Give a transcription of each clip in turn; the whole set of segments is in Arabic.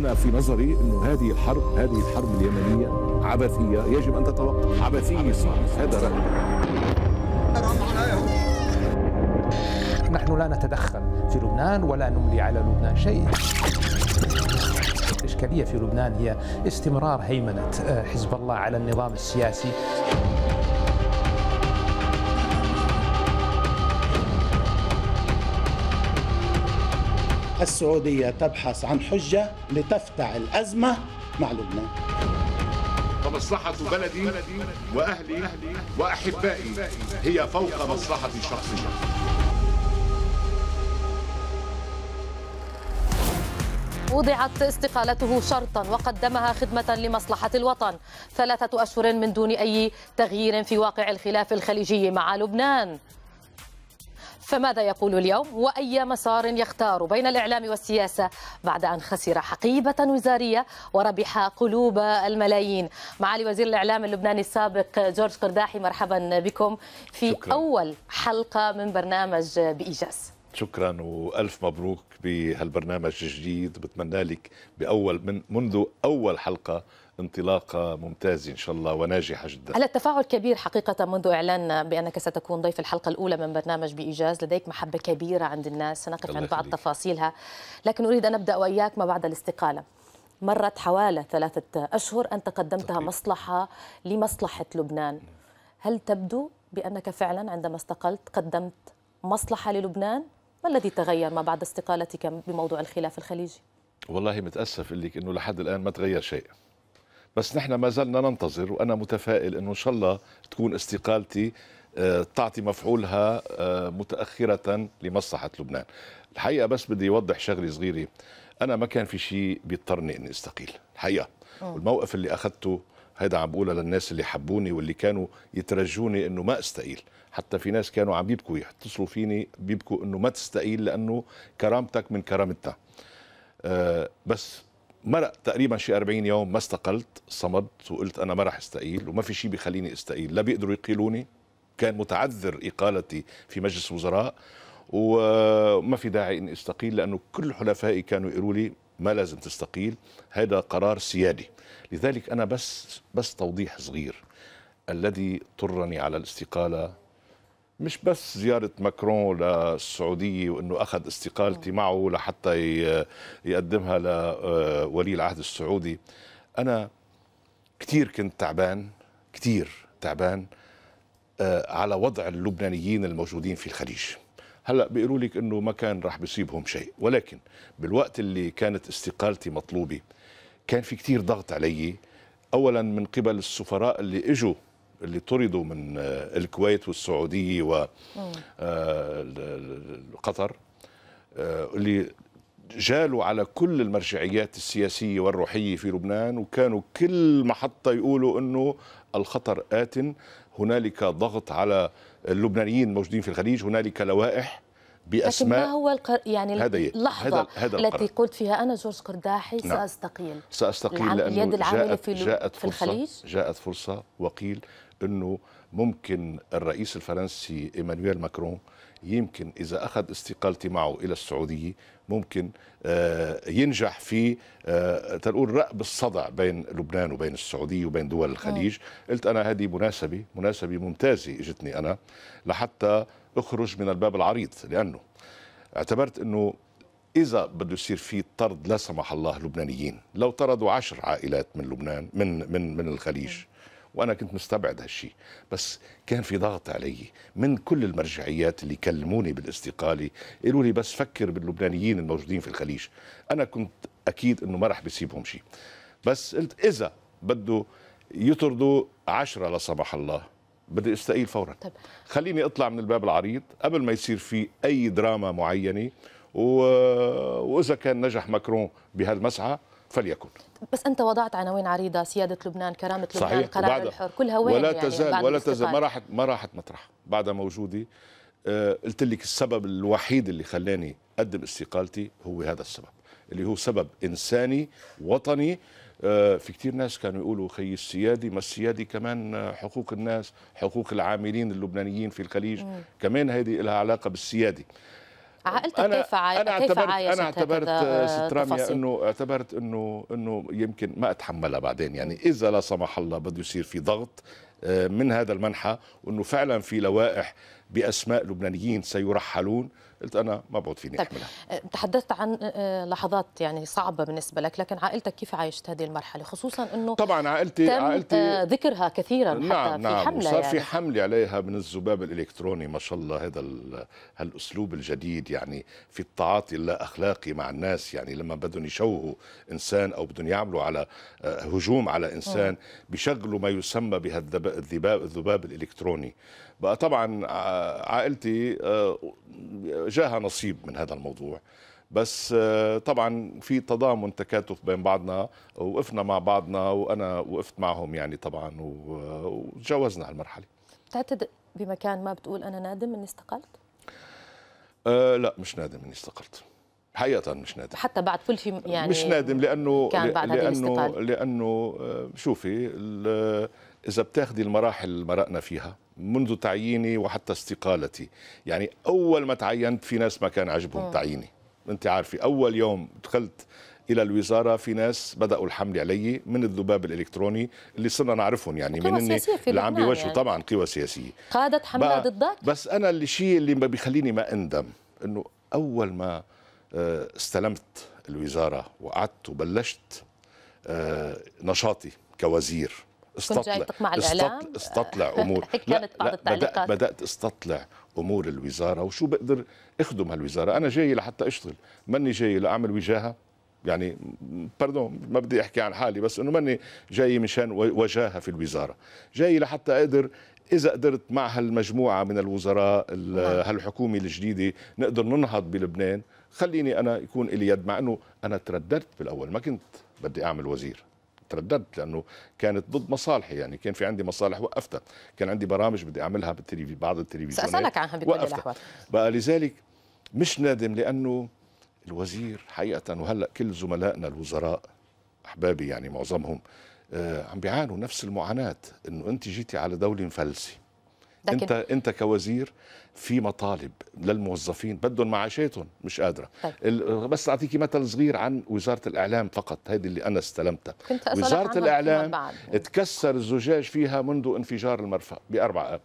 انا في نظري انه هذه الحرب هذه الحرب اليمنيه عبثيه يجب ان تتوقف عبثيه هذا رايي نحن لا نتدخل في لبنان ولا نملي على لبنان شيء الإشكالية في لبنان هي استمرار هيمنة آه، حزب الله على النظام السياسي السعودية تبحث عن حجة لتفتح الأزمة مع لبنان فمصلحة بلدي وأهلي وأحبائي هي فوق مصلحتي الشخصية وضعت استقالته شرطا وقدمها خدمة لمصلحة الوطن ثلاثة أشهر من دون أي تغيير في واقع الخلاف الخليجي مع لبنان فماذا يقول اليوم وأي مسار يختار بين الإعلام والسياسة بعد أن خسر حقيبة وزارية وربح قلوب الملايين معالي وزير الإعلام اللبناني السابق جورج قرداحي مرحبا بكم في شكرا. أول حلقة من برنامج بإيجاز شكرا والف مبروك بهالبرنامج الجديد بتمنى لك باول من منذ اول حلقه انطلاقه ممتازه ان شاء الله وناجحه جدا. هلا التفاعل كبير حقيقه منذ اعلان بانك ستكون ضيف الحلقه الاولى من برنامج بايجاز، لديك محبه كبيره عند الناس، سنقف عند بعض تفاصيلها، لكن اريد ان ابدا واياك ما بعد الاستقاله. مرت حوالي ثلاثه اشهر انت قدمتها طبيعي. مصلحه لمصلحه لبنان. هل تبدو بانك فعلا عندما استقلت قدمت مصلحه للبنان ما الذي تغير ما بعد استقالتك بموضوع الخلاف الخليجي؟ والله متأسف لك أنه لحد الآن ما تغير شيء بس نحن ما زلنا ننتظر وأنا متفائل أنه إن شاء الله تكون استقالتي آه، تعطي مفعولها آه، متأخرة لمصلحة لبنان الحقيقة بس بدي أوضح شغلة صغيرة أنا ما كان في شيء بيضطرني أني أستقيل الحقيقة والموقف اللي أخذته هيدا عم بقولها للناس اللي حبوني واللي كانوا يترجوني انه ما استقيل حتى في ناس كانوا عم يبكوا يتصلوا فيني بيبكوا انه ما تستقيل لانه كرامتك من كرامتنا أه بس مرق تقريبا شي 40 يوم ما استقلت صمدت وقلت انا ما راح استقيل وما في شي بيخليني استقيل لا بيقدروا يقيلوني كان متعذر اقالتي في مجلس وزراء وما في داعي اني استقيل لانه كل حلفائي كانوا يقولوا لي ما لازم تستقيل هذا قرار سيادي لذلك أنا بس بس توضيح صغير الذي طرني على الاستقالة مش بس زيارة ماكرون للسعودية وأنه أخذ استقالتي نعم. معه لحتى يقدمها لولي العهد السعودي أنا كثير كنت تعبان كثير تعبان آه، على وضع اللبنانيين الموجودين في الخليج هلا بيقولوا لك انه ما كان راح بيصيبهم شيء ولكن بالوقت اللي كانت استقالتي مطلوبه كان في كتير ضغط علي اولا من قبل السفراء اللي اجوا اللي طردوا من آه، الكويت والسعوديه وقطر آه، آه، اللي جالوا على كل المرجعيات السياسيه والروحيه في لبنان وكانوا كل محطه يقولوا انه الخطر ات هنالك ضغط على اللبنانيين الموجودين في الخليج هنالك لوائح باسماء لكن ما هو القر... يعني اللحظه هذا هذا التي قلت فيها انا جورج قرداحي نعم. ساستقيل ساستقيل العم... لانه اليد العامله في, جاءت في الخليج جاءت فرصه وقيل انه ممكن الرئيس الفرنسي ايمانويل ماكرون يمكن إذا أخذ استقالتي معه إلى السعودية ممكن آه، ينجح في آه، تنقول رأب الصدع بين لبنان وبين السعودية وبين دول الخليج آه. قلت أنا هذه مناسبة مناسبة ممتازة اجتني أنا لحتى أخرج من الباب العريض لأنه اعتبرت أنه إذا بده يصير في طرد لا سمح الله لبنانيين لو طردوا عشر عائلات من لبنان من من من الخليج وانا كنت مستبعد هالشيء بس كان في ضغط علي من كل المرجعيات اللي كلموني بالاستقاله قالوا لي بس فكر باللبنانيين الموجودين في الخليج انا كنت اكيد انه ما راح بيسيبهم شيء بس قلت اذا بده يطردوا عشرة لا سمح الله بدي استقيل فورا طب. خليني اطلع من الباب العريض قبل ما يصير في اي دراما معينه و... واذا كان نجح ماكرون بهالمسعى فليكن بس انت وضعت عناوين عريضه سياده لبنان كرامه صحيح. لبنان قرار وبعد... الحر كلها وين ولا يعني تزال ولا تزال ما راحت ما راحت مطرح بعد موجودي آه، قلت لك السبب الوحيد اللي خلاني اقدم استقالتي هو هذا السبب اللي هو سبب انساني وطني آه، في كثير ناس كانوا يقولوا خي السيادي ما السيادي كمان حقوق الناس حقوق العاملين اللبنانيين في الخليج كمان هذه لها علاقه بالسيادي عائلتك أنا كيف عاي... أنا كيف عايشت أنا اعتبرت ست آه، راميا أنه اعتبرت أنه أنه يمكن ما أتحملها بعدين يعني إذا لا سمح الله بده يصير في ضغط آه، من هذا المنحى وانه فعلا في لوائح باسماء لبنانيين سيرحلون قلت انا ما بعد فيني طيب. احملها آه، تحدثت عن آه، لحظات يعني صعبه بالنسبه لك لكن عائلتك كيف عايشت هذه المرحله خصوصا انه طبعا عائلتي تم عائلتي ذكرها كثيرا نعم حتى في نعم، حمله صار يعني. في حمله عليها من الذباب الالكتروني ما شاء الله هذا هالاسلوب الجديد يعني في التعاطي اللا اخلاقي مع الناس يعني لما بدهم يشوهوا انسان او بدهم يعملوا على هجوم على انسان بشغلوا ما يسمى بهالذباب الذباب الذباب الالكتروني بقى طبعا آه، عائلتي آه، جاها نصيب من هذا الموضوع بس آه، طبعا في تضامن تكاتف بين بعضنا وقفنا مع بعضنا وانا وقفت معهم يعني طبعا وتجاوزنا هالمرحله بتعتد بمكان ما بتقول انا نادم اني استقلت أه لا مش نادم اني استقلت حقيقة مش نادم حتى بعد كل شيء يعني مش نادم لانه كان بعد لانه لانه شوفي إذا بتاخدي المراحل اللي مرقنا فيها منذ تعييني وحتى استقالتي يعني أول ما تعينت في ناس ما كان عجبهم أوه. تعييني أنت عارفة أول يوم دخلت إلى الوزارة في ناس بدأوا الحمل علي من الذباب الإلكتروني اللي صرنا نعرفهم يعني من اللي عم بيوجهوا يعني. طبعا قوى سياسية قادت حملة ضدك بس أنا الشيء اللي ما بيخليني ما أندم إنه أول ما آه، استلمت الوزارة وقعدت وبلشت آه، نشاطي كوزير استطلع كنت جاي تقمع الاعلام استطلع امور كانت بعض التعليقات بدأ بدات استطلع امور الوزاره وشو بقدر اخدم هالوزاره انا جاي لحتى اشتغل ماني جاي لاعمل وجاهه يعني باردون ما بدي احكي عن حالي بس انه ماني جاي مشان وجاهه في الوزاره جاي لحتى اقدر اذا قدرت مع هالمجموعه من الوزراء نعم. هالحكومه الجديده نقدر ننهض بلبنان خليني انا يكون لي يد مع انه انا ترددت بالاول ما كنت بدي اعمل وزير ترددت لانه كانت ضد مصالحي يعني كان في عندي مصالح وقفتها كان عندي برامج بدي اعملها بالتلفزيون بعض التلفزيونات ساسالك عنها بكل الاحوال بقى لذلك مش نادم لانه الوزير حقيقه وهلا كل زملائنا الوزراء احبابي يعني معظمهم آه، عم بيعانوا نفس المعاناه انه انت جيتي على دوله مفلسه لكن انت انت كوزير في مطالب للموظفين بدهم معاشاتهم مش قادره طيب. بس اعطيكي مثل صغير عن وزاره الاعلام فقط هذه اللي انا استلمتها كنت وزاره الاعلام تكسر الزجاج فيها منذ انفجار المرفأ باربع اب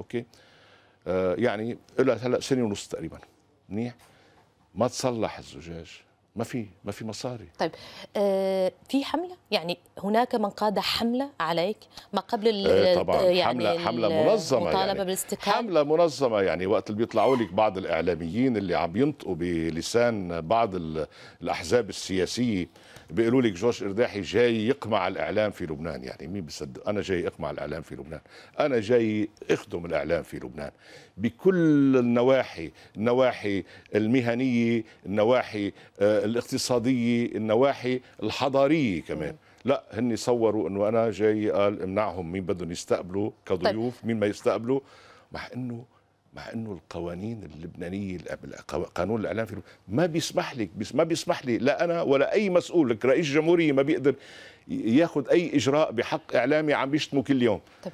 اوكي آه يعني لها هلا سنه ونص تقريبا منيح ما تصلح الزجاج ما في ما في مصاري طيب آه في حمله يعني هناك من قاد حمله عليك ما قبل آه طبعا يعني حمله حمله منظمه يعني بالاستقالة حمله منظمه يعني وقت اللي بيطلعوا لك بعض الاعلاميين اللي عم ينطقوا بلسان بعض الاحزاب السياسيه بيقولوا لك جورج ارداحي جاي يقمع الاعلام في لبنان يعني مين بيصدق انا جاي اقمع الاعلام في لبنان انا جاي اخدم الاعلام في لبنان بكل النواحي النواحي المهنيه النواحي آه، الاقتصاديه النواحي الحضاريه كمان لا هن صوروا انه انا جاي قال امنعهم مين بدهم يستقبلوا كضيوف طيب. مين ما يستقبلوا مع انه مع انه القوانين اللبنانيه قانون الاعلام في ما بيسمح لك ما بيسمح لي لا انا ولا اي مسؤول لك رئيس جمهوريه ما بيقدر ياخذ اي اجراء بحق اعلامي عم بيشتمه كل يوم طب.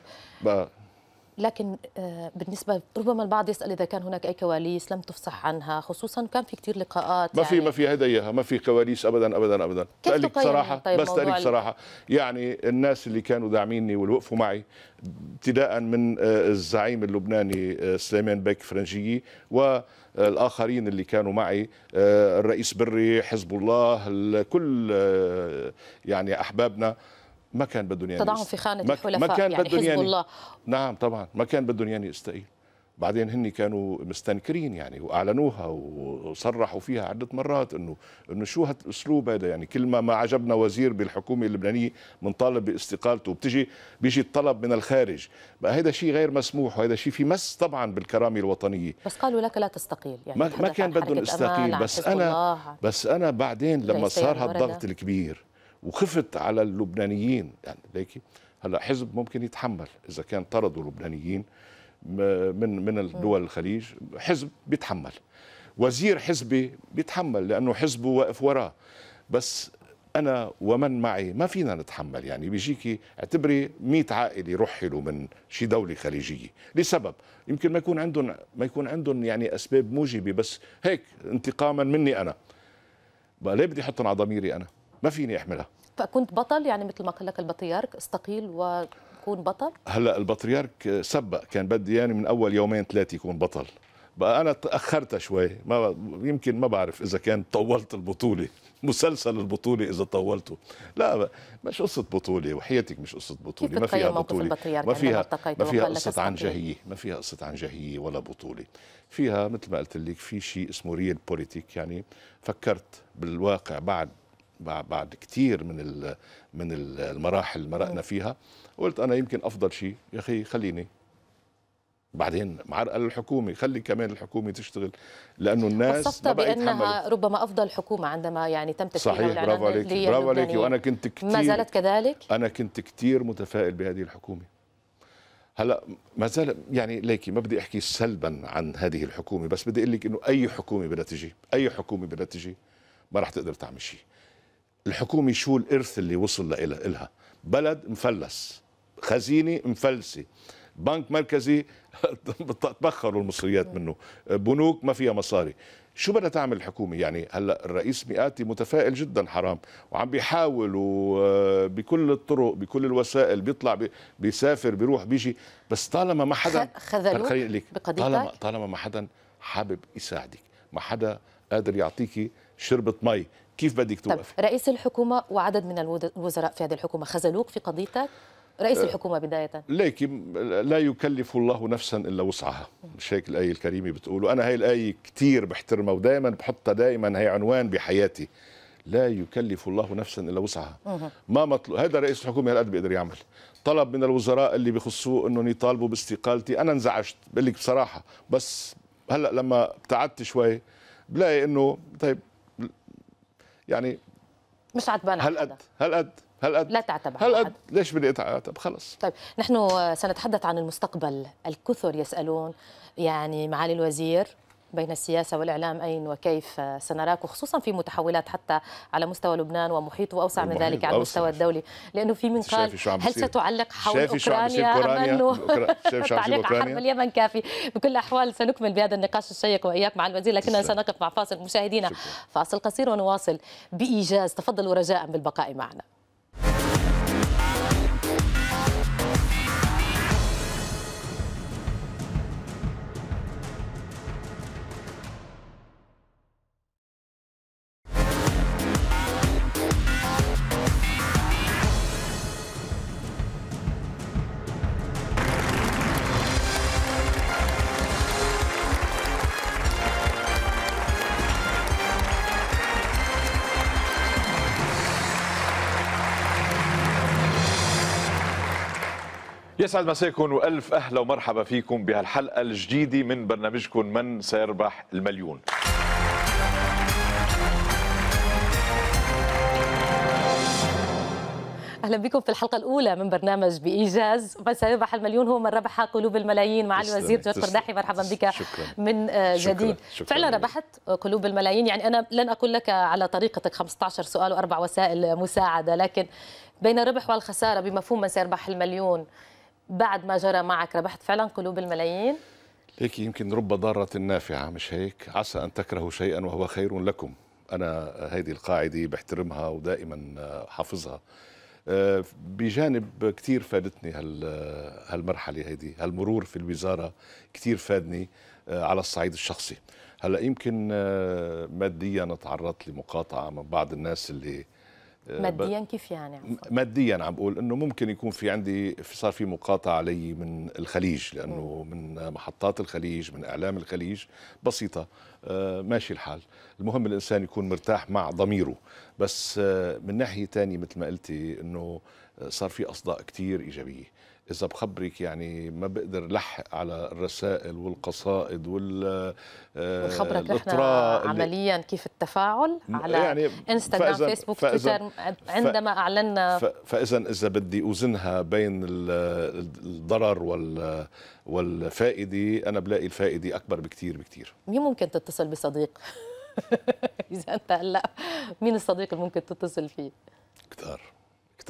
لكن آه، بالنسبه ربما البعض يسال اذا كان هناك اي كواليس لم تفصح عنها خصوصا كان في كثير لقاءات ما في يعني ما في هداياها ما في كواليس ابدا ابدا ابدا كيف صراحه طيب بس تقلك صراحه يعني الناس اللي كانوا داعميني واللي وقفوا معي ابتداء من آه، الزعيم اللبناني آه، سليمان بيك فرنجيي والاخرين اللي كانوا معي الرئيس بري حزب الله كل يعني احبابنا ما كان بدهم يعني تضعهم في خانه ما الحلفاء ما كان يعني بدهم يعني الله نعم طبعا ما كان بدهم يعني يستقيل بعدين هن كانوا مستنكرين يعني واعلنوها وصرحوا فيها عده مرات انه انه شو هالاسلوب هذا يعني كل ما ما عجبنا وزير بالحكومه اللبنانيه بنطالب باستقالته وبتجي بيجي الطلب من الخارج بقى هذا شيء غير مسموح وهذا شيء في مس طبعا بالكرامه الوطنيه بس قالوا لك لا تستقيل يعني ما, ما كان بدهم استقيل بس انا بس انا بعدين لما صار هالضغط الكبير وخفت على اللبنانيين يعني ليكي هلا حزب ممكن يتحمل اذا كان طردوا لبنانيين من من الدول الخليج حزب بيتحمل وزير حزبي بيتحمل لانه حزبه واقف وراه بس انا ومن معي ما فينا نتحمل يعني بيجيكي اعتبري 100 عائله يرحلوا من شي دوله خليجيه لسبب يمكن ما يكون عندهم ما يكون عندهم يعني اسباب موجبه بس هيك انتقاما مني انا بقى ليه بدي احطهم على ضميري انا ما فيني احملها فكنت بطل يعني مثل ما قال لك البطريرك استقيل وكون بطل هلا البطريرك سبق كان بدي يعني من اول يومين ثلاثه يكون بطل بقى انا تاخرت شوي ما يمكن ما بعرف اذا كان طولت البطوله مسلسل البطوله اذا طولته لا مش قصه بطوله وحياتك مش قصه بطوله ما فيها بطوله يعني ما فيها ما فيها قصه عنجهيه ما فيها قصه عنجهيه ولا بطوله فيها مثل ما قلت لك في شيء اسمه ريل بوليتيك يعني فكرت بالواقع بعد بعد كثير من ال من المراحل مرقنا فيها قلت انا يمكن افضل شيء يا اخي خليني بعدين معرقل الحكومة خلي كمان الحكومة تشتغل لأنه الناس وصفت بأنها ربما أفضل حكومة عندما يعني تم تشكيلها صحيح برافو عليكي برافو عليكي وأنا كنت كتير ما زالت كذلك؟ أنا كنت كتير متفائل بهذه الحكومة هلا ما زال يعني ليكي ما بدي احكي سلبا عن هذه الحكومه بس بدي اقول لك انه اي حكومه بدها تجي اي حكومه بدها تجي ما راح تقدر تعمل شيء الحكومه شو الارث اللي وصل لها بلد مفلس خزينه مفلسه بنك مركزي تبخروا المصريات نعم. منه بنوك ما فيها مصاري شو بدها تعمل الحكومه يعني هلا الرئيس مئاتي متفائل جدا حرام وعم بيحاول وبكل آه، الطرق بكل الوسائل بيطلع بيسافر بيروح بيجي بس طالما ما حدا خذلوك طالما طالما ما حدا حابب يساعدك ما حدا قادر يعطيكي شربة مي كيف بدك توقف طيب رئيس الحكومه وعدد من الوزراء في هذه الحكومه خذلوك في قضيتك رئيس أه، الحكومه بدايه لكن لا يكلف الله نفسا الا وسعها مش هيك الايه الكريمه بتقول وانا هاي الايه كثير بحترمها ودائما بحطها دائما هي عنوان بحياتي لا يكلف الله نفسا الا وسعها ما مطلوب هذا رئيس الحكومه هالقد بيقدر يعمل طلب من الوزراء اللي بخصوه انهم يطالبوا باستقالتي انا انزعجت بقول لك بصراحه بس هلا لما ابتعدت شوي بلاقي انه طيب يعني مش عتبان هل قد هل قد هل قد لا تعتب هل قد ليش بدي اتعاتب خلص طيب نحن سنتحدث عن المستقبل الكثر يسالون يعني معالي الوزير بين السياسة والإعلام أين وكيف سنراك وخصوصا في متحولات حتى على مستوى لبنان ومحيطه وأوسع من ذلك على المستوى الدولي لأنه في من قال هل ستعلق حول أوكرانيا أم أنه تعليق حرب اليمن كافي بكل الأحوال سنكمل بهذا النقاش الشيق وإياك مع الوزير لكننا سنقف مع فاصل مشاهدينا فاصل قصير ونواصل بإيجاز تفضلوا رجاء بالبقاء معنا يسعد مساكم والف اهلا ومرحبا فيكم بهالحلقه الجديده من برنامجكم من سيربح المليون. اهلا بكم في الحلقه الاولى من برنامج بايجاز من سيربح المليون هو من ربح قلوب الملايين مع الوزير جورج فرداحي مرحبا بك من آه، جديد شكرا. شكرا. فعلا ربحت قلوب الملايين يعني انا لن اقول لك على طريقتك 15 سؤال واربع وسائل مساعده لكن بين الربح والخساره بمفهوم من سيربح المليون بعد ما جرى معك ربحت فعلا قلوب الملايين هيك يمكن رب ضارة نافعة مش هيك عسى أن تكرهوا شيئا وهو خير لكم أنا هذه القاعدة بحترمها ودائما حافظها آه، بجانب كثير فادتني هالمرحلة هذه هالمرور في الوزارة كثير فادني آه، على الصعيد الشخصي هلا يمكن آه، ماديا تعرضت لمقاطعة من بعض الناس اللي آه، ماديا كيف يعني ماديا عم بقول انه ممكن يكون في عندي صار في مقاطعه علي من الخليج لانه م. من محطات الخليج من اعلام الخليج بسيطه آه، ماشي الحال المهم الانسان يكون مرتاح مع ضميره بس آه، من ناحيه ثانيه مثل ما قلتي انه صار في اصداء كثير ايجابيه اذا بخبرك يعني ما بقدر لحق على الرسائل والقصائد وال بخبرك آه، نحن عمليا كيف التفاعل على يعني انستغرام فيسبوك تويتر عندما اعلنا فاذا اذا بدي اوزنها بين الضرر وال والفائده انا بلاقي الفائده اكبر بكثير بكثير مين ممكن تتصل بصديق اذا انت هلا مين الصديق اللي ممكن تتصل فيه كثار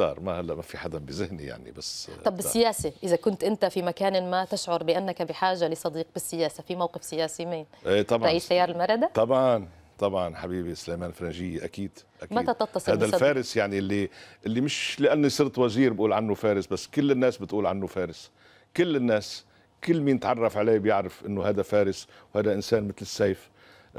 اختار ما هلا ما في حدا بذهني يعني بس آه، طب بالسياسه اذا كنت انت في مكان ما تشعر بانك بحاجه لصديق بالسياسه في موقف سياسي مين ايه طبعا رئيس تيار المرده طبعا طبعا حبيبي سليمان فرنجي اكيد اكيد متى تتصل هذا الفارس يعني اللي اللي مش لاني صرت وزير بقول عنه فارس بس كل الناس بتقول عنه فارس كل الناس كل مين تعرف عليه بيعرف انه هذا فارس وهذا انسان مثل السيف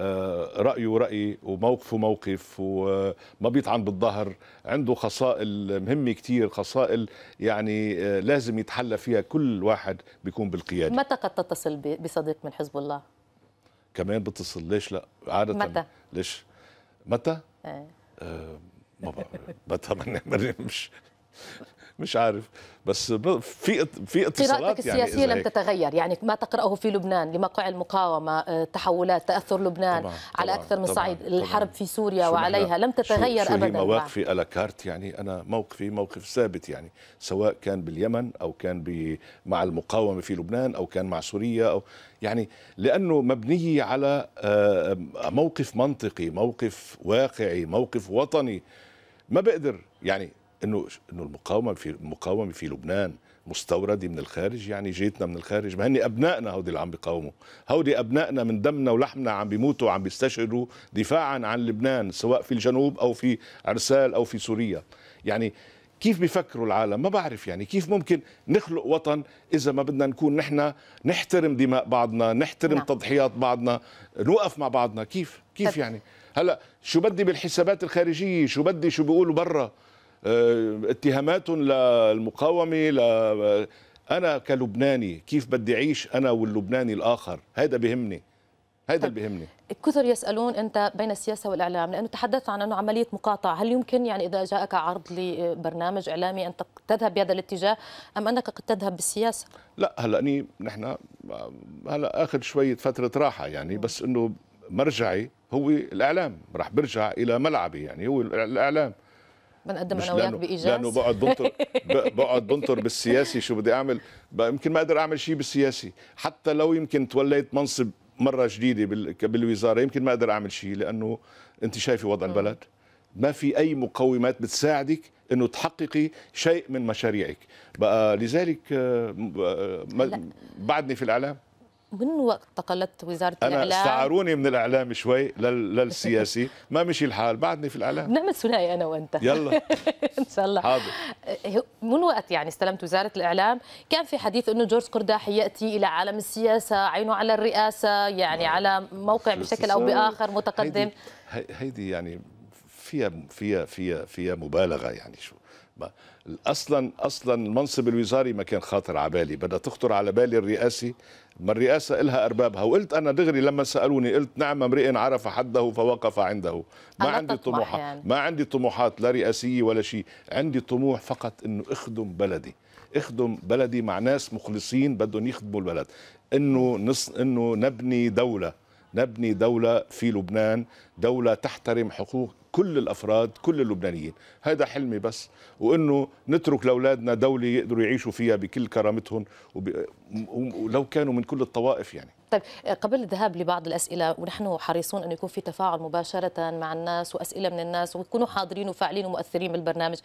آه، رايه رأي وموقفه موقف وما بيطعن بالظهر عنده خصائل مهمه كتير خصائل يعني آه، لازم يتحلى فيها كل واحد بيكون بالقياده متى قد تتصل بصديق من حزب الله كمان بتصل ليش لا عاده متى ليش متى ايه. آه ما بقى ما مش مش عارف بس في في اتصالات قراءتك يعني السياسيه لم تتغير يعني ما تقراه في لبنان لموقع المقاومه آه، تحولات تاثر لبنان طبعا على طبعاً اكثر من صعيد الحرب في سوريا وعليها لم تتغير شو شو ابدا مواقفي الاكارت يعني انا موقفي موقف ثابت يعني سواء كان باليمن او كان مع المقاومه في لبنان او كان مع سوريا او يعني لانه مبني على آه، موقف منطقي موقف واقعي موقف وطني ما بقدر يعني انه انه المقاومه في المقاومه في لبنان مستورده من الخارج يعني جيتنا من الخارج ما هن ابنائنا هودي اللي عم بيقاوموا هودي ابنائنا من دمنا ولحمنا عم بيموتوا وعم بيستشهدوا دفاعا عن لبنان سواء في الجنوب او في عرسال او في سوريا يعني كيف بيفكروا العالم ما بعرف يعني كيف ممكن نخلق وطن اذا ما بدنا نكون نحن نحترم دماء بعضنا نحترم نعم. تضحيات بعضنا نوقف مع بعضنا كيف كيف يعني هلا شو بدي بالحسابات الخارجيه شو بدي شو بيقولوا برا آه، اتهامات للمقاومه ل... انا كلبناني كيف بدي اعيش انا واللبناني الاخر هذا بهمني هذا اللي بهمني كثر يسالون انت بين السياسه والاعلام لانه تحدثت عن انه عمليه مقاطعه هل يمكن يعني اذا جاءك عرض لبرنامج اعلامي ان تذهب بهذا الاتجاه ام انك قد تذهب بالسياسه لا هلا اني نحن هلا اخذ شويه فتره راحه يعني بس انه مرجعي هو الاعلام راح برجع الى ملعبي يعني هو الاعلام بنقدم انا وياك بايجاز لانه بقعد بنطر بقعد بنطر بالسياسي شو بدي اعمل يمكن ما اقدر اعمل شيء بالسياسي حتى لو يمكن توليت منصب مره جديده بالوزاره يمكن ما اقدر اعمل شيء لانه انت شايفه وضع آه. البلد ما في اي مقومات بتساعدك انه تحققي شيء من مشاريعك بقى لذلك آه، آه، بعدني في الاعلام من وقت تقلدت وزاره أنا الاعلام انا استعاروني من الاعلام شوي للسياسي ما مشي الحال بعدني في الاعلام نعمل ثنائي انا وانت يلا ان شاء الله حاضر أه، من وقت يعني استلمت وزاره الاعلام كان في حديث انه جورج قرداح ياتي الى عالم السياسه عينه على الرئاسه يعني نعم. على موقع بشكل او باخر متقدم هيدي, هيدي يعني فيها فيها فيها فيها مبالغه يعني شو اصلا اصلا المنصب الوزاري ما كان خاطر على بالي بدها تخطر على بالي الرئاسي ما الرئاسة إلها أربابها وقلت أنا دغري لما سألوني قلت نعم امرئ عرف حده فوقف عنده ما عندي طموحات يعني. ما عندي طموحات لا رئاسية ولا شيء عندي طموح فقط أنه أخدم بلدي اخدم بلدي مع ناس مخلصين بدهم يخدموا البلد انه نص انه نبني دوله نبني دولة في لبنان دولة تحترم حقوق كل الأفراد كل اللبنانيين هذا حلمي بس وأنه نترك لأولادنا دولة يقدروا يعيشوا فيها بكل كرامتهم ولو كانوا من كل الطوائف يعني طيب آه، قبل الذهاب لبعض الاسئله ونحن حريصون انه يكون في تفاعل مباشره مع الناس واسئله من الناس ويكونوا حاضرين وفاعلين ومؤثرين بالبرنامج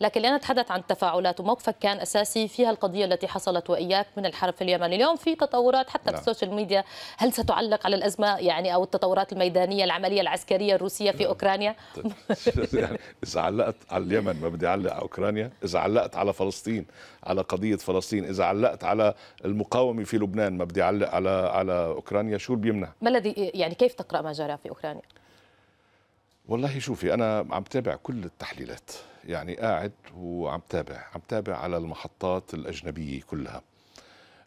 لكن لنتحدث عن التفاعلات وموقفك كان اساسي في القضيه التي حصلت واياك من الحرب في اليمن اليوم في تطورات حتى في نعم. السوشيال ميديا هل ستعلق على الازمه يعني او التطورات الميدانيه العمليه العسكريه الروسيه في لا. نعم. اوكرانيا طيب، يعني اذا علقت على اليمن ما بدي اعلق على اوكرانيا اذا علقت على فلسطين على قضيه فلسطين اذا علقت على المقاومه في لبنان ما بدي اعلق على على على اوكرانيا شو بيمنع ما الذي يعني كيف تقرا ما جرى في اوكرانيا والله شوفي انا عم تابع كل التحليلات يعني قاعد وعم تابع عم تابع على المحطات الاجنبيه كلها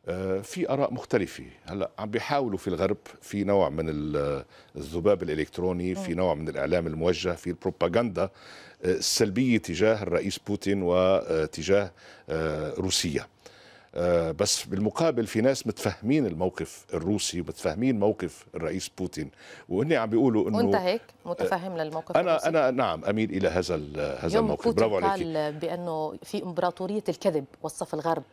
آه، في اراء مختلفه هلا عم بيحاولوا في الغرب في نوع من الذباب الالكتروني في نوع من الاعلام الموجه في البروباغندا آه، السلبيه تجاه الرئيس بوتين وتجاه آه، روسيا آه، بس بالمقابل في ناس متفهمين الموقف الروسي ومتفهمين موقف الرئيس بوتين وهن عم بيقولوا انه وانت هيك متفهم للموقف انا الروسي. انا نعم اميل الى هذا هذا الموقف برافو عليك قال بانه في امبراطوريه الكذب وصف الغرب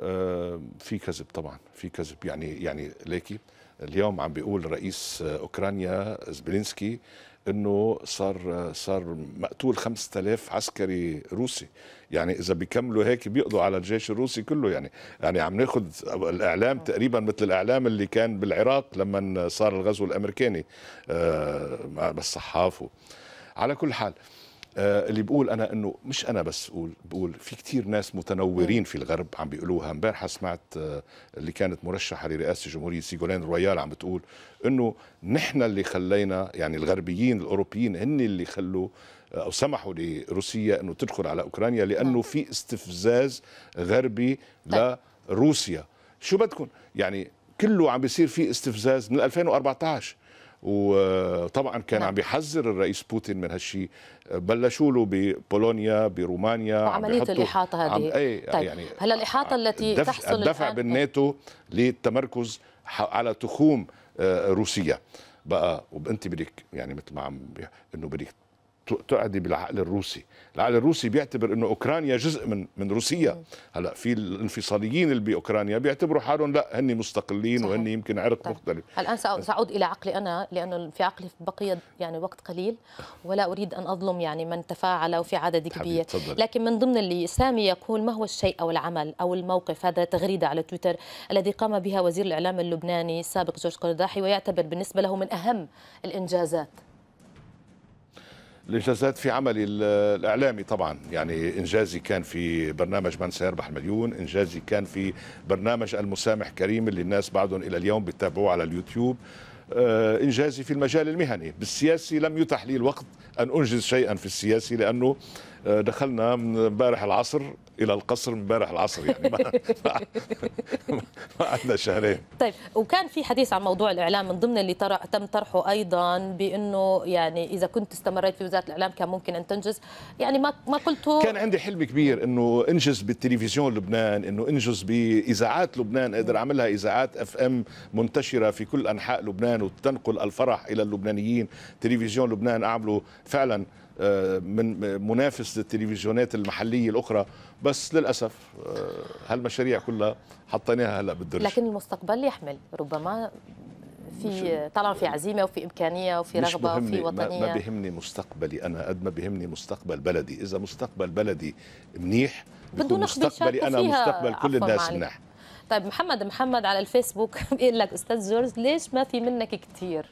آه، في كذب طبعا في كذب يعني يعني ليكي اليوم عم بيقول رئيس اوكرانيا زبلينسكي انه صار صار مقتول 5000 عسكري روسي يعني اذا بيكملوا هيك بيقضوا على الجيش الروسي كله يعني يعني عم ناخذ الاعلام آه. تقريبا مثل الاعلام اللي كان بالعراق لما صار الغزو الامريكاني الامريكاني آه، بالصحافه على كل حال آه، اللي بقول انا انه مش انا بس بقول بقول في كثير ناس متنورين في الغرب عم بيقولوها امبارحه سمعت آه، اللي كانت مرشحه لرئاسه الجمهوريه سيغولين رويال عم بتقول انه نحن اللي خلينا يعني الغربيين الاوروبيين هن اللي خلوا آه، او سمحوا لروسيا انه تدخل على اوكرانيا لانه نعم. في استفزاز غربي طيب. لروسيا شو بدكم يعني كله عم بيصير في استفزاز من 2014 وطبعا كان نعم. عم بيحذر الرئيس بوتين من هالشيء بلشوا له ببولونيا برومانيا عملية الإحاطة هذه عم أي طيب. يعني-, يعني هلا الإحاطة التي تحصل تحصل الدفع الآن بالناتو للتمركز على تخوم آه، روسيا بقى وانت بدك يعني مثل ما عم انه بدك تؤدي بالعقل الروسي العقل الروسي بيعتبر انه اوكرانيا جزء من من روسيا هلا في الانفصاليين اللي باوكرانيا بيعتبروا حالهم لا هن مستقلين صحيح. وهن يمكن عرق طيب. مختلف الان ساعود الى عقلي انا لانه في عقلي بقي يعني وقت قليل ولا اريد ان اظلم يعني من تفاعل وفي عدد كبير لكن من ضمن اللي سامي يقول ما هو الشيء او العمل او الموقف هذا تغريده على تويتر الذي قام بها وزير الاعلام اللبناني السابق جورج قرداحي ويعتبر بالنسبه له من اهم الانجازات الانجازات في عملي الاعلامي طبعا يعني انجازي كان في برنامج من سيربح المليون انجازي كان في برنامج المسامح كريم اللي الناس بعدهم الى اليوم بتابعوه على اليوتيوب آه، انجازي في المجال المهني بالسياسي لم يتح لي الوقت ان انجز شيئا في السياسي لانه آه، دخلنا من امبارح العصر الى القصر من امبارح العصر يعني ما عندنا شهرين طيب وكان في حديث عن موضوع الاعلام من ضمن اللي طرح تم طرحه ايضا بانه يعني اذا كنت استمريت في وزاره الاعلام كان ممكن ان تنجز يعني ما ما قلته كان عندي حلم كبير انه انجز بالتلفزيون لبنان انه انجز باذاعات لبنان اقدر اعملها اذاعات اف ام منتشره في كل انحاء لبنان وتنقل الفرح الى اللبنانيين تلفزيون لبنان اعمله فعلا من منافس للتلفزيونات المحليه الاخرى بس للاسف آه، هالمشاريع كلها حطيناها هلا بالدرج لكن المستقبل يحمل ربما في طبعا في عزيمه وفي امكانيه وفي رغبه وفي وطنيه ما بيهمني مستقبلي انا قد ما بيهمني مستقبل بلدي اذا مستقبل بلدي منيح بدون مستقبلي انا مستقبل كل الناس منيح طيب محمد محمد على الفيسبوك بيقول لك استاذ جورج ليش ما في منك كثير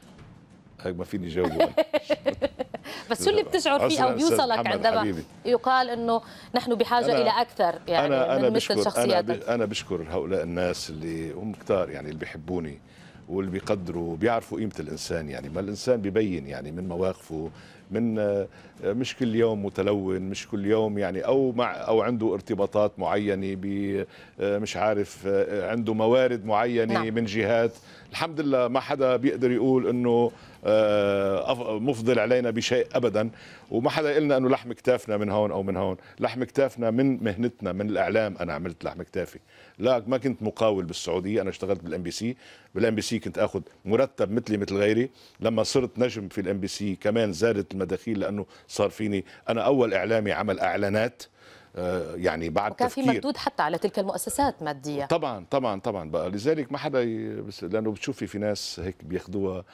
هيك ما فيني جاوبه بس شو اللي بتشعر فيه او بيوصلك عندما يقال انه نحن بحاجه الى اكثر يعني أنا أنا من مثل شخصياتك انا انا بشكر هؤلاء الناس اللي هم كثار يعني اللي بيحبوني واللي بيقدروا بيعرفوا قيمه الانسان يعني ما الانسان ببين يعني من مواقفه من آه، مش كل يوم متلون مش كل يوم يعني او مع او عنده ارتباطات معينه ب آه، مش عارف آه، عنده موارد معينه نعم. من جهات الحمد لله ما حدا بيقدر يقول انه آه، مفضل علينا بشيء ابدا وما حدا قلنا انه لحم كتافنا من هون او من هون لحم كتافنا من مهنتنا من الاعلام انا عملت لحم كتافي لا ما كنت مقاول بالسعوديه انا اشتغلت بالام بي سي بالام بي سي كنت اخذ مرتب مثلي مثل غيري لما صرت نجم في الام بي سي كمان زادت المداخيل لانه صار فيني انا اول اعلامي عمل اعلانات آه، يعني بعد وكان تفكير. في مردود حتى على تلك المؤسسات مادية طبعا طبعا طبعا بقى لذلك ما حدا ي... لأنه بتشوفي في ناس هيك بياخدوها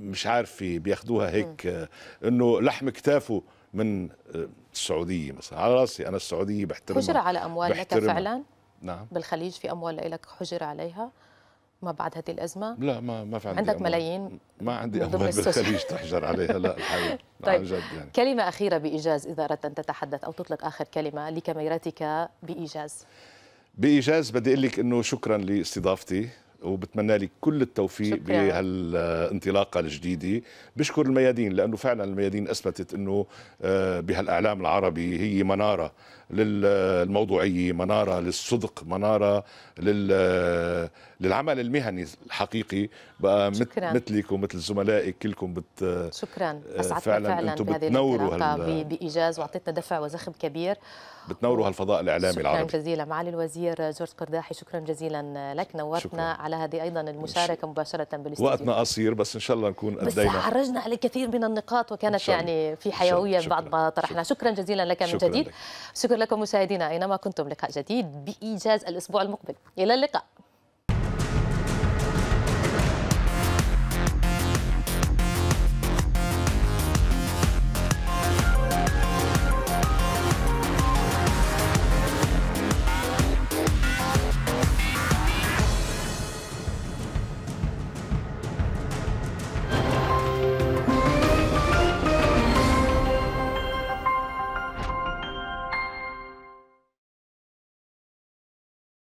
مش عارف بياخدوها هيك آه، أنه لحم كتافه من آه، السعودية مثلا على راسي أنا السعودية بحترمها حجر على أموال بحترمها. لك فعلا نعم بالخليج في أموال لك حجر عليها ما بعد هذه الازمه؟ لا ما ما في عندي عندك أموال. ملايين ما عندي اموال بالخليج تحجر عليها لا الحقيقه طيب عن جد طيب، يعني. كلمه اخيره بايجاز اذا اردت ان تتحدث او تطلق اخر كلمه لكاميراتك بايجاز بايجاز بدي اقول لك انه شكرا لاستضافتي وبتمنى لك كل التوفيق بهالانطلاقه الجديده بشكر الميادين لانه فعلا الميادين اثبتت انه آه، بهالاعلام العربي هي مناره للموضوعيه مناره للصدق مناره لل للعمل المهني الحقيقي بقى مثلك ومثل زملائك كلكم بت شكرا آه، اسعدتنا فعلا انتم بتنوروا هال... بايجاز واعطيتنا دفع وزخم كبير بتنوروا هالفضاء الاعلامي شكرا العربي شكرا جزيلا معالي الوزير جورج قرداحي شكرا جزيلا لك نورتنا شكرا. على هذه ايضا المشاركه مباشره بالاستديو وقتنا قصير بس ان شاء الله نكون قدينا بس عرجنا على كثير من النقاط وكانت يعني في حيويه بعد ما طرحنا شكرا جزيلا لك من جديد شكرا لكم مشاهدينا اينما كنتم لقاء جديد بايجاز الاسبوع المقبل الى اللقاء